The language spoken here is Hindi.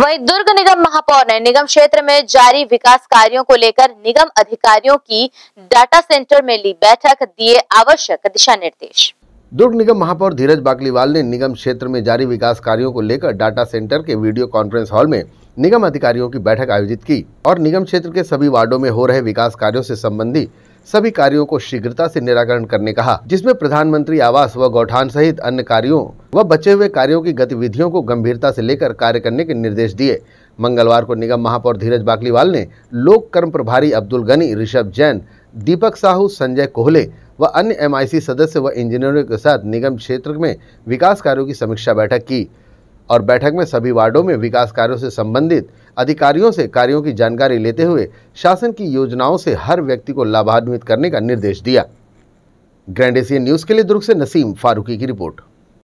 वहीं दुर्ग निगम महापौर ने निगम क्षेत्र में जारी विकास कार्यों को लेकर निगम अधिकारियों की डाटा सेंटर में ली बैठक दिए आवश्यक दिशा निर्देश दुर्ग निगम महापौर धीरज बागलीवाल ने निगम क्षेत्र में जारी विकास कार्यों को लेकर डाटा सेंटर के वीडियो कॉन्फ्रेंस हॉल में निगम अधिकारियों की बैठक आयोजित की और निगम क्षेत्र के सभी वार्डो में हो रहे विकास कार्यो ऐसी सम्बन्धी सभी कार्यों को शीघ्रता से निराकरण करने कहा जिसमें प्रधानमंत्री आवास व गौठान सहित अन्य कार्यों व बचे हुए कार्यों की गतिविधियों को गंभीरता से लेकर कार्य करने के निर्देश दिए मंगलवार को निगम महापौर धीरज बागलीवाल ने लोक कर्म प्रभारी अब्दुल गनी ऋषभ जैन दीपक साहू संजय कोहले व अन्य एमआईसी सदस्य व इंजीनियरों के साथ निगम क्षेत्र में विकास कार्यों की समीक्षा बैठक की और बैठक में सभी वार्डों में विकास कार्यों से संबंधित अधिकारियों से कार्यों की जानकारी लेते हुए शासन की योजनाओं से हर व्यक्ति को लाभान्वित करने का निर्देश दिया ग्रैंड एशियन न्यूज़ के लिए दुर्ग से नसीम फारूकी की रिपोर्ट